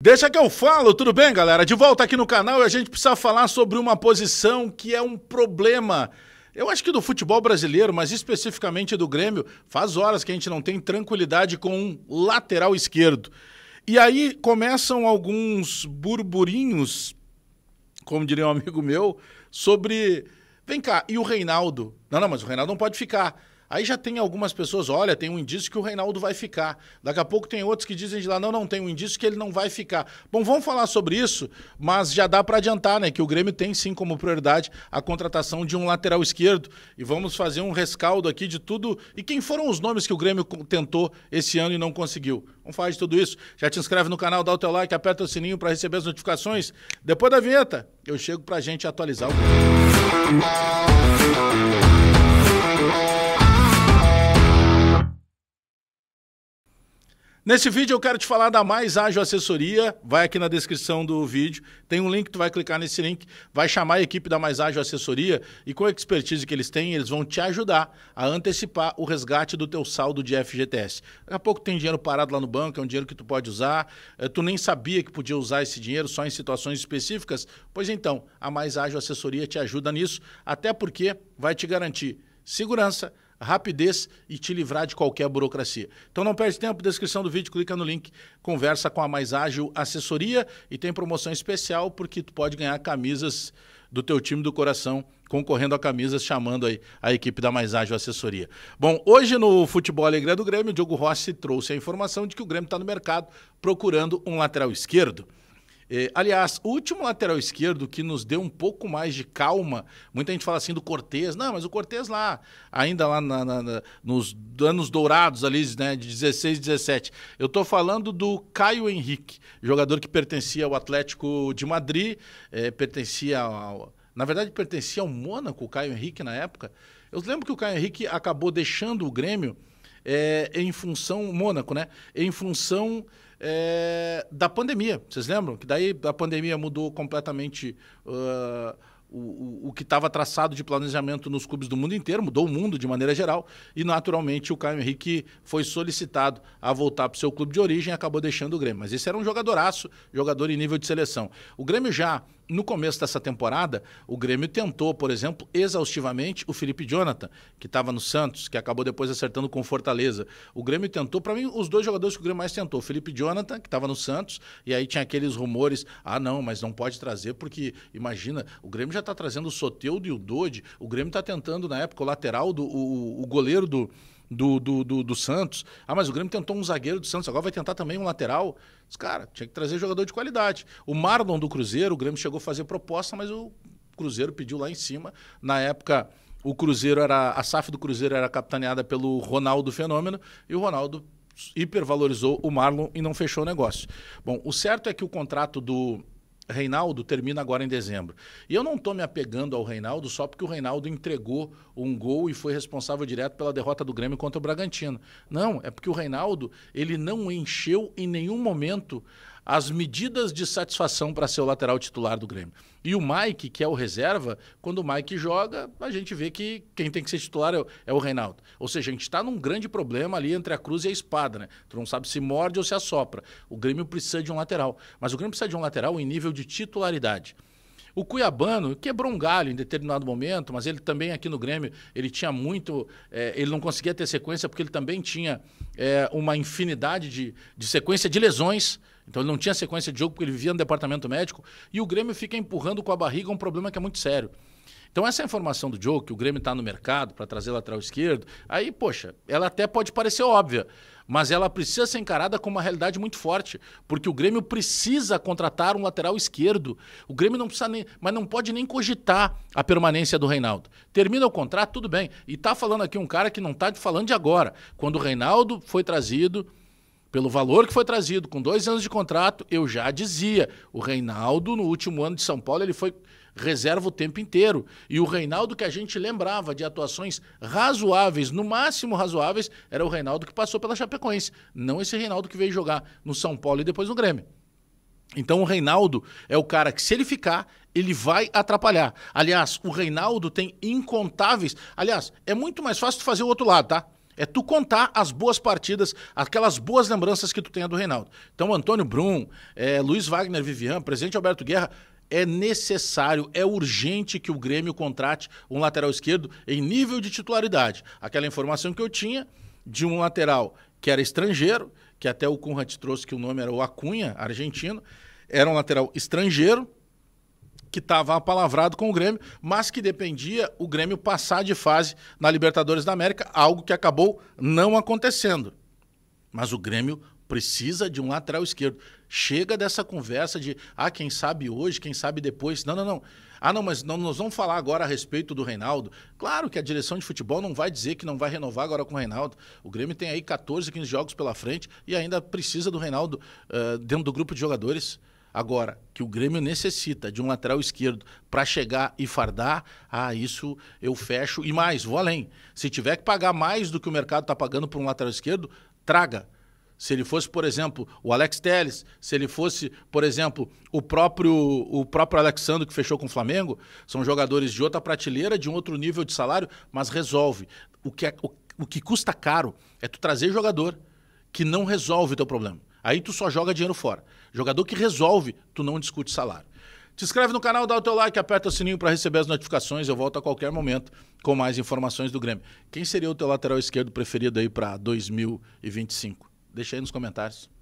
Deixa que eu falo, tudo bem, galera? De volta aqui no canal e a gente precisa falar sobre uma posição que é um problema. Eu acho que do futebol brasileiro, mas especificamente do Grêmio, faz horas que a gente não tem tranquilidade com um lateral esquerdo. E aí começam alguns burburinhos, como diria um amigo meu, sobre. Vem cá, e o Reinaldo? Não, não, mas o Reinaldo não pode ficar. Aí já tem algumas pessoas, olha, tem um indício que o Reinaldo vai ficar. Daqui a pouco tem outros que dizem de lá, não, não, tem um indício que ele não vai ficar. Bom, vamos falar sobre isso, mas já dá para adiantar, né, que o Grêmio tem sim como prioridade a contratação de um lateral esquerdo e vamos fazer um rescaldo aqui de tudo e quem foram os nomes que o Grêmio tentou esse ano e não conseguiu. Vamos falar de tudo isso. Já te inscreve no canal, dá o teu like, aperta o sininho para receber as notificações. Depois da vinheta, eu chego pra gente atualizar o Grêmio. Nesse vídeo eu quero te falar da Mais Ágil Assessoria. Vai aqui na descrição do vídeo, tem um link, tu vai clicar nesse link, vai chamar a equipe da Mais Ágil Assessoria e com a expertise que eles têm, eles vão te ajudar a antecipar o resgate do teu saldo de FGTS. Daqui a pouco tem dinheiro parado lá no banco, é um dinheiro que tu pode usar, é, tu nem sabia que podia usar esse dinheiro só em situações específicas. Pois então, a Mais Ágil Assessoria te ajuda nisso, até porque vai te garantir segurança, rapidez e te livrar de qualquer burocracia. Então não perde tempo, descrição do vídeo, clica no link, conversa com a Mais Ágil Assessoria e tem promoção especial porque tu pode ganhar camisas do teu time do coração concorrendo a camisas, chamando aí a equipe da Mais Ágil Assessoria. Bom, hoje no Futebol Alegre do Grêmio, o Diogo Rossi trouxe a informação de que o Grêmio está no mercado procurando um lateral esquerdo. Eh, aliás, o último lateral esquerdo que nos deu um pouco mais de calma, muita gente fala assim do Cortez, não, mas o Cortez lá, ainda lá na, na, na, nos anos dourados ali, né, de 16, 17. Eu estou falando do Caio Henrique, jogador que pertencia ao Atlético de Madrid, eh, pertencia ao, na verdade pertencia ao Mônaco, o Caio Henrique na época. Eu lembro que o Caio Henrique acabou deixando o Grêmio eh, em função, Mônaco, né, em função é, da pandemia. Vocês lembram? Que daí a pandemia mudou completamente. Uh, o, o, o que estava traçado de planejamento nos clubes do mundo inteiro, mudou o mundo de maneira geral, e naturalmente o Caio Henrique foi solicitado a voltar para o seu clube de origem e acabou deixando o Grêmio. Mas esse era um jogadoraço, jogador em nível de seleção. O Grêmio já, no começo dessa temporada, o Grêmio tentou, por exemplo, exaustivamente o Felipe Jonathan, que estava no Santos, que acabou depois acertando com Fortaleza. O Grêmio tentou, para mim, os dois jogadores que o Grêmio mais tentou, o Felipe Jonathan, que estava no Santos, e aí tinha aqueles rumores, ah não, mas não pode trazer, porque imagina, o Grêmio já já está trazendo o Soteudo e o Dodi. O Grêmio está tentando, na época, o lateral, do, o, o goleiro do, do, do, do, do, Santos. Ah, mas o Grêmio tentou um zagueiro do Santos, agora vai tentar também um lateral. Mas, cara, tinha que trazer jogador de qualidade. O Marlon do Cruzeiro, o Grêmio chegou a fazer proposta, mas o Cruzeiro pediu lá em cima. Na época, o Cruzeiro era. A SAF do Cruzeiro era capitaneada pelo Ronaldo Fenômeno, e o Ronaldo hipervalorizou o Marlon e não fechou o negócio. Bom, o certo é que o contrato do Reinaldo termina agora em dezembro. E eu não estou me apegando ao Reinaldo só porque o Reinaldo entregou um gol e foi responsável direto pela derrota do Grêmio contra o Bragantino. Não, é porque o Reinaldo ele não encheu em nenhum momento as medidas de satisfação para ser o lateral titular do Grêmio. E o Mike, que é o reserva, quando o Mike joga, a gente vê que quem tem que ser titular é o, é o Reinaldo. Ou seja, a gente está num grande problema ali entre a cruz e a espada, né? Tu não sabe se morde ou se assopra. O Grêmio precisa de um lateral. Mas o Grêmio precisa de um lateral em nível de titularidade. O Cuiabano quebrou um galho em determinado momento, mas ele também aqui no Grêmio, ele tinha muito. É, ele não conseguia ter sequência porque ele também tinha é, uma infinidade de, de sequência de lesões. Então ele não tinha sequência de jogo porque ele vivia no departamento médico. E o Grêmio fica empurrando com a barriga um problema que é muito sério. Então, essa é informação do Joe, que o Grêmio está no mercado para trazer lateral esquerdo, aí, poxa, ela até pode parecer óbvia, mas ela precisa ser encarada como uma realidade muito forte, porque o Grêmio precisa contratar um lateral esquerdo. O Grêmio não precisa nem, mas não pode nem cogitar a permanência do Reinaldo. Termina o contrato, tudo bem. E está falando aqui um cara que não está falando de agora, quando o Reinaldo foi trazido pelo valor que foi trazido, com dois anos de contrato, eu já dizia. O Reinaldo, no último ano de São Paulo, ele foi reserva o tempo inteiro. E o Reinaldo que a gente lembrava de atuações razoáveis, no máximo razoáveis, era o Reinaldo que passou pela Chapecoense, não esse Reinaldo que veio jogar no São Paulo e depois no Grêmio. Então o Reinaldo é o cara que, se ele ficar, ele vai atrapalhar. Aliás, o Reinaldo tem incontáveis. Aliás, é muito mais fácil fazer o outro lado, tá? é tu contar as boas partidas, aquelas boas lembranças que tu tenha do Reinaldo. Então, Antônio Brum, é, Luiz Wagner Vivian, presidente Alberto Guerra, é necessário, é urgente que o Grêmio contrate um lateral esquerdo em nível de titularidade. Aquela informação que eu tinha de um lateral que era estrangeiro, que até o Conrad trouxe que o nome era o Acunha, argentino, era um lateral estrangeiro, que estava apalavrado com o Grêmio, mas que dependia o Grêmio passar de fase na Libertadores da América, algo que acabou não acontecendo. Mas o Grêmio precisa de um lateral esquerdo. Chega dessa conversa de, ah, quem sabe hoje, quem sabe depois. Não, não, não. Ah, não, mas não, nós vamos falar agora a respeito do Reinaldo. Claro que a direção de futebol não vai dizer que não vai renovar agora com o Reinaldo. O Grêmio tem aí 14, 15 jogos pela frente e ainda precisa do Reinaldo uh, dentro do grupo de jogadores. Agora, que o Grêmio necessita de um lateral esquerdo para chegar e fardar, ah, isso eu fecho e mais, vou além. Se tiver que pagar mais do que o mercado está pagando por um lateral esquerdo, traga. Se ele fosse, por exemplo, o Alex Teles, se ele fosse, por exemplo, o próprio o próprio Alexandre que fechou com o Flamengo, são jogadores de outra prateleira, de um outro nível de salário, mas resolve. O que, é, o, o que custa caro é tu trazer jogador que não resolve o teu problema. Aí tu só joga dinheiro fora. Jogador que resolve, tu não discute salário. Te inscreve no canal, dá o teu like, aperta o sininho para receber as notificações. Eu volto a qualquer momento com mais informações do Grêmio. Quem seria o teu lateral esquerdo preferido aí para 2025? Deixa aí nos comentários.